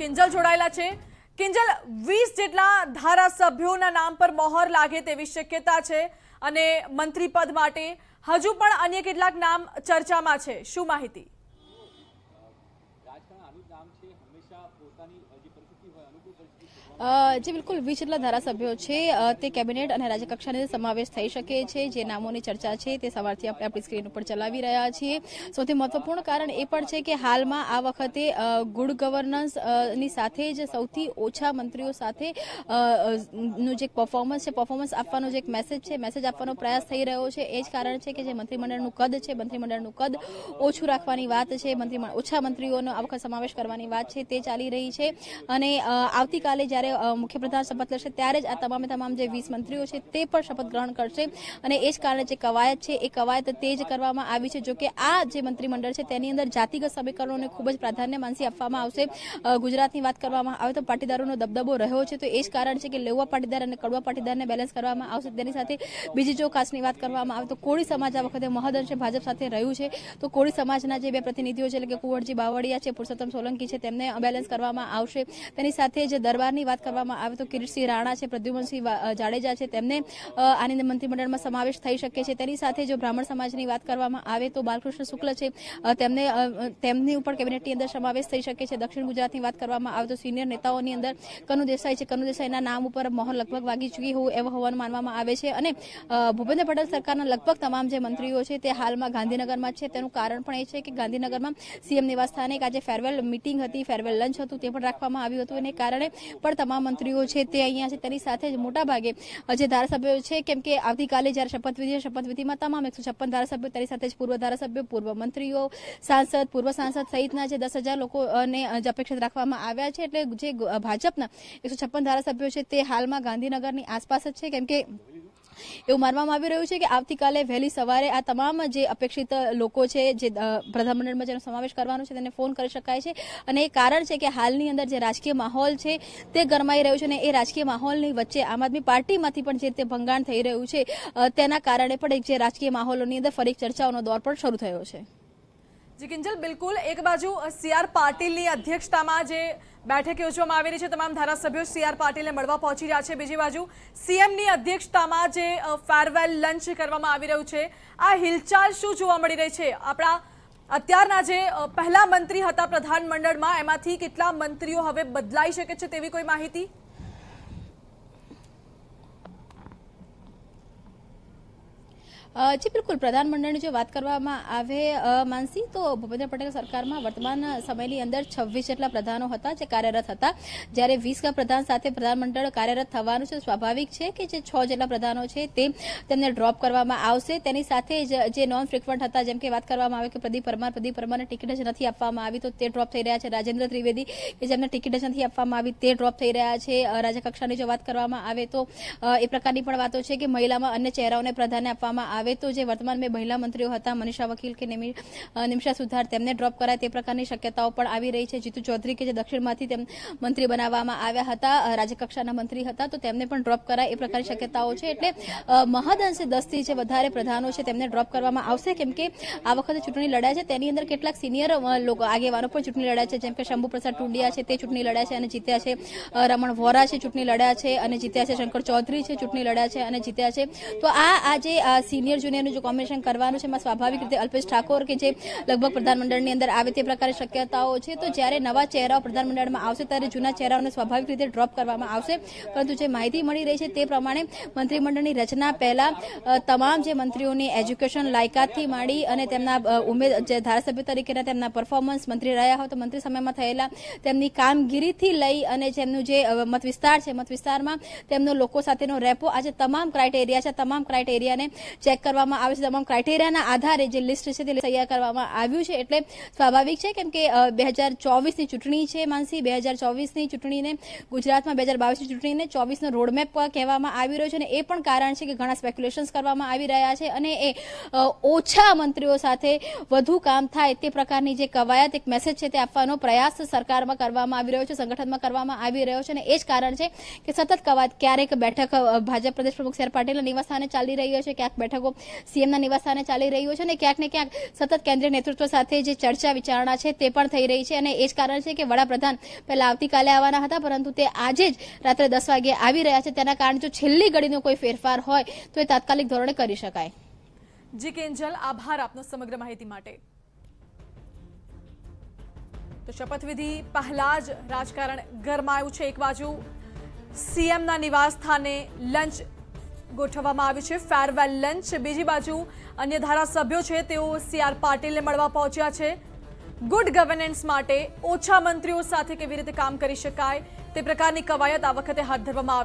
કિંજલ જોડાયેલા છે કિંજલ વીસ જેટલા ધારાસભ્યોના નામ પર મોહર લાગે તેવી શક્યતા છે અને મંત્રી પદ માટે હજુ પણ અન્ય કેટલાક નામ ચર્ચામાં છે શું માહિતી જે બિલકુલ વીસ જેટલા ધારાસભ્યો છે તે કેબિનેટ અને રાજ્યકક્ષાને સમાવેશ થઈ શકે છે જે નામોની ચર્ચા છે તે સવારથી આપણે આપણી સ્ક્રીન ઉપર ચલાવી રહ્યા છીએ સૌથી મહત્વપૂર્ણ કારણ એ પણ છે કે હાલમાં આ વખતે ગુડ ગવર્નન્સની સાથે જ સૌથી ઓછા મંત્રીઓ સાથે નું જે પર્ફોર્મન્સ છે પરફોર્મન્સ આપવાનો જે એક મેસેજ છે મેસેજ આપવાનો પ્રયાસ થઈ રહ્યો છે એ જ કારણ છે કે જે મંત્રીમંડળનું કદ છે મંત્રીમંડળનું કદ ઓછું રાખવાની વાત છે મંત્રીમંડળ ઓછા મંત્રીઓનો આ વખત સમાવેશ કરવાની વાત છે તે ચાલી રહી છે અને આવતીકાલે જ્યારે જ્યારે મુખ્યપ્રધાન શપથ લેશે ત્યારે જ આ તમામે તમામ જે વીસ મંત્રીઓ છે તે પણ શપથ ગ્રહણ કરશે અને એ જ કારણે જે કવાયત છે એ કવાયત તે જ કરવામાં આવી છે જોકે આ જે મંત્રીમંડળ છે તેની અંદર જાતિગત સમીકરણોને ખૂબ જ પ્રાધાન્ય માનસી આપવામાં આવશે ગુજરાતની વાત કરવામાં આવે તો પાટીદારોનો દબદબો રહ્યો છે તો એ જ કારણ છે કે લેવા પાટીદાર અને કડવા પાટીદારને બેલેન્સ કરવામાં આવશે તેની સાથે બીજી જો ખાસની વાત કરવામાં આવે તો કોળી સમાજ આ વખતે મહદઅંશે ભાજપ સાથે રહ્યું છે તો કોળી સમાજના જે બે પ્રતિનિધિઓ છે એટલે કે કુંવરજી બાવળિયા છે પુરુષોત્તમ સોલંકી છે તેમને બેલેન્સ કરવામાં આવશે તેની સાથે જે દરબારની વાત વાત કરવામાં આવે તો કિરીટસિંહ રાણા છે પ્રદ્યુમનસિંહ જાડેજા છે તેમને આનંદ મંત્રીમંડળમાં સમાવેશ થઈ શકે છે તેની સાથે જો બ્રાહ્મણ સમાજની વાત કરવામાં આવે તો બાલકૃષ્ણ શુક્લ છે તેમને તેમની ઉપર કેબિનેટની અંદર સમાવેશ થઈ શકે છે દક્ષિણ ગુજરાતની વાત કરવામાં આવે તો સિનિયર નેતાઓની અંદર કનુ દેસાઈ છે કનુ દેસાઈના નામ ઉપર મહોર લગભગ વાગી ચૂકી હોય એવું હોવાનું માનવામાં આવે છે અને ભૂપેન્દ્ર પટેલ સરકારના લગભગ તમામ જે મંત્રીઓ છે તે હાલમાં ગાંધીનગરમાં છે તેનું કારણ પણ એ છે કે ગાંધીનગરમાં સીએમ નિવાસસ્થાને આજે ફેરવેલ મિટિંગ હતી ફેરવેલ લંચ હતું તે પણ રાખવામાં આવ્યું હતું અને કારણે પણ તમામ મંત્રીઓ છે તે અહીંયા છે તેની સાથે જ મોટાભાગે જે ધારાસભ્યો છે કેમ કે આવતીકાલે જ્યારે શપથવિધિ શપથવિધિમાં તમામ એકસો છપ્પન ધારાસભ્યો તેની સાથે જ પૂર્વ ધારાસભ્યો પૂર્વ મંત્રીઓ સાંસદ પૂર્વ સાંસદ સહિતના જે દસ હજાર લોકોને અપેક્ષિત રાખવામાં આવ્યા છે એટલે જે ભાજપના એકસો છપ્પન ધારાસભ્યો છે તે હાલમાં ગાંધીનગરની આસપાસ જ છે કેમ કે એવું માનવામાં આવી રહ્યું છે કે આવતીકાલે વહેલી સવારે આ તમામ જે અપેક્ષિત લોકો છે જે પ્રધાનમંડળમાં જેનો સમાવેશ કરવાનો છે તેને ફોન કરી શકાય છે અને એ કારણ છે કે હાલની અંદર જે રાજકીય માહોલ છે તે ગરમાઈ રહ્યું છે અને એ રાજકીય માહોલની વચ્ચે આમ આદમી પાર્ટીમાંથી પણ જે રીતે ભંગાણ થઈ રહ્યું છે તેના કારણે પણ એક જે રાજકીય માહોલોની અંદર ફરી ચર્ચાઓનો દોર પણ શરૂ થયો છે જી બિલકુલ એક બાજુ સીઆર પાટીલની અધ્યક્ષતામાં જે બેઠક યોજવામાં આવી રહી છે તમામ ધારાસભ્યો સીઆર પાટીલને મળવા પહોંચી રહ્યા છે બીજી બાજુ સીએમની અધ્યક્ષતામાં જે ફેરવેલ લંચ કરવામાં આવી રહ્યું છે આ હિલચાલ શું જોવા મળી રહી છે આપણા અત્યારના જે પહેલા મંત્રી હતા પ્રધાનમંડળમાં એમાંથી કેટલા મંત્રીઓ હવે બદલાઈ શકે છે તેવી કોઈ માહિતી જી બિલકુલ પ્રધાનમંડળની જો વાત કરવામાં આવે માનસિંહ તો ભૂપેન્દ્ર પટેલ સરકારમાં વર્તમાન સમયની અંદર છવ્વીસ જેટલા પ્રધાનો હતા જે કાર્યરત હતા જ્યારે વીસ પ્રધાન સાથે પ્રધાનમંડળ કાર્યરત થવાનું છે સ્વાભાવિક છે કે જે છ જેટલા પ્રધાનો છે તે તેમને ડ્રોપ કરવામાં આવશે તેની સાથે જે નોન ફ્રિકવન્ટ હતા જેમ કે વાત કરવામાં આવે કે પ્રદીપ પરમાર પ્રદીપ પરમારને ટિકિટ જ નથી આપવામાં આવી તો તે ડ્રોપ થઈ રહ્યા છે રાજેન્દ્ર ત્રિવેદી કે જેમને ટિકિટ જ નથી આપવામાં આવી તે ડ્રોપ થઈ રહ્યા છે રાજ્યકક્ષાની જો વાત કરવામાં આવે તો એ પ્રકારની પણ વાતો છે કે મહિલામાં અન્ય ચહેરાઓને પ્રાધાન્ય આપવામાં આવે આવે તો જે વર્તમાન મેં મહિલા મંત્રીઓ હતા મનીષા વકીલ કે નિમિષા સુધાર તેમને ડ્રોપ કરાય તે પ્રકારની શક્યતાઓ પણ આવી રહી છે જીતુ ચૌધરી કે જે દક્ષિણમાંથી તેમ મંત્રી બનાવવામાં આવ્યા હતા રાજ્યકક્ષાના મંત્રી હતા તો તેમને પણ ડ્રોપ કરાય એ પ્રકારની શક્યતાઓ છે એટલે મહદઅંશે દસથી જે વધારે પ્રધાનો છે તેમને ડ્રોપ કરવામાં આવશે કેમ કે આ વખતે ચૂંટણી લડાય છે તેની અંદર કેટલાક સિનિયર લોકો આગેવાનો પણ ચૂંટણી લડાય છે જેમ કે શંભુપ્રસાદ ટુંડિયા છે તે ચૂંટણી લડ્યા છે અને જીત્યા છે રમણ વોરા છે ચૂંટણી લડ્યા છે અને જીત્યા છે શંકર ચૌધરી છે ચૂંટણી લડ્યા છે અને જીત્યા છે તો આ આજે સિનિયર સિનિયર જુનિયરનું જે કોમ્બિનેશન કરવાનું છે એમાં સ્વાભાવિક રીતે અલ્પેશ ઠાકોર કે જે લગભગ પ્રધાનમંડળની અંદર આવે તે પ્રકારે શક્યતાઓ છે તો જ્યારે નવા ચહેરાઓ પ્રધાનમંડળમાં આવશે ત્યારે જૂના ચહેરાઓને સ્વાભાવિક રીતે ડ્રોપ કરવામાં આવશે પરંતુ જે માહિતી મળી રહી છે તે પ્રમાણે મંત્રીમંડળની રચના પહેલાં તમામ જે મંત્રીઓની એજ્યુકેશન લાયકાતથી માંડી અને તેમના ઉમેદ જે ધારાસભ્ય તરીકેના તેમના પરફોર્મન્સ મંત્રી રહ્યા હોય તો મંત્રી સમયમાં થયેલા તેમની કામગીરીથી લઈ અને જેમનું જે મત વિસ્તાર છે મત વિસ્તારમાં તેમનો લોકો સાથેનો રેપો આજે તમામ ક્રાઇટેરિયા છે તમામ ક્રાઇટેરિયાને ચેક કરવામાં આવે છે તમામ ક્રાઇટેરિયાના આધારે જે લિસ્ટ છે તે તૈયાર કરવામાં આવ્યું છે એટલે સ્વાભાવિક છે કેમ કે બે હજાર ચોવીસની ચૂંટણી છે માનસી બે હજાર ચોવીસની ચૂંટણીને ગુજરાતમાં બે હજાર બાવીસની ચૂંટણીને ચોવીસનો રોડમેપ કહેવામાં આવી રહ્યો છે અને એ પણ કારણ છે કે ઘણા સ્પેક્યુલેશન્સ કરવામાં આવી રહ્યા છે અને એ ઓછા મંત્રીઓ સાથે વધુ કામ થાય તે પ્રકારની જે કવાયત એક મેસેજ છે તે આપવાનો પ્રયાસ સરકારમાં કરવામાં આવી રહ્યો છે સંગઠનમાં કરવામાં આવી રહ્યો છે અને એ જ કારણ છે કે સતત કવાયત ક્યારેક બેઠક ભાજપ પ્રદેશ પ્રમુખ સી આર પાટીલના નિવાસસ્થાને ચાલી રહી છે ક્યાંક બેઠકો પ્રસ્તાવ સીએમના નિવાસસ્થાને ચાલી રહ્યું છે અને ક્યાંક ને ક્યાંક સતત કેન્દ્રીય નેતૃત્વ સાથે જે ચર્ચા વિચારણા છે તે પણ થઈ રહી છે અને એ જ કારણ છે કે વડાપ્રધાન પહેલા આવતીકાલે આવવાના હતા પરંતુ તે આજે જ રાત્રે દસ વાગે આવી રહ્યા છે તેના કારણે જો છેલ્લી ઘડીનો કોઈ ફેરફાર હોય તો એ તાત્કાલિક ધોરણે કરી શકાય જી કેન્જલ આભાર આપનો સમગ્ર માહિતી માટે તો શપથવિધિ પહેલા જ રાજકારણ ગરમાયું છે એક બાજુ સીએમના નિવાસસ્થાને લંચ ગોઠવવામાં આવ્યું છે ફેરવેલ લંચ બીજી બાજુ અન્ય ધારાસભ્યો છે તેઓ સી આર પાટીલને મળવા પહોંચ્યા છે ગુડ ગવર્નન્સ માટે ઓછા મંત્રીઓ સાથે કેવી રીતે કામ કરી શકાય તે પ્રકારની કવાયત આ વખતે હાથ ધરવામાં આવી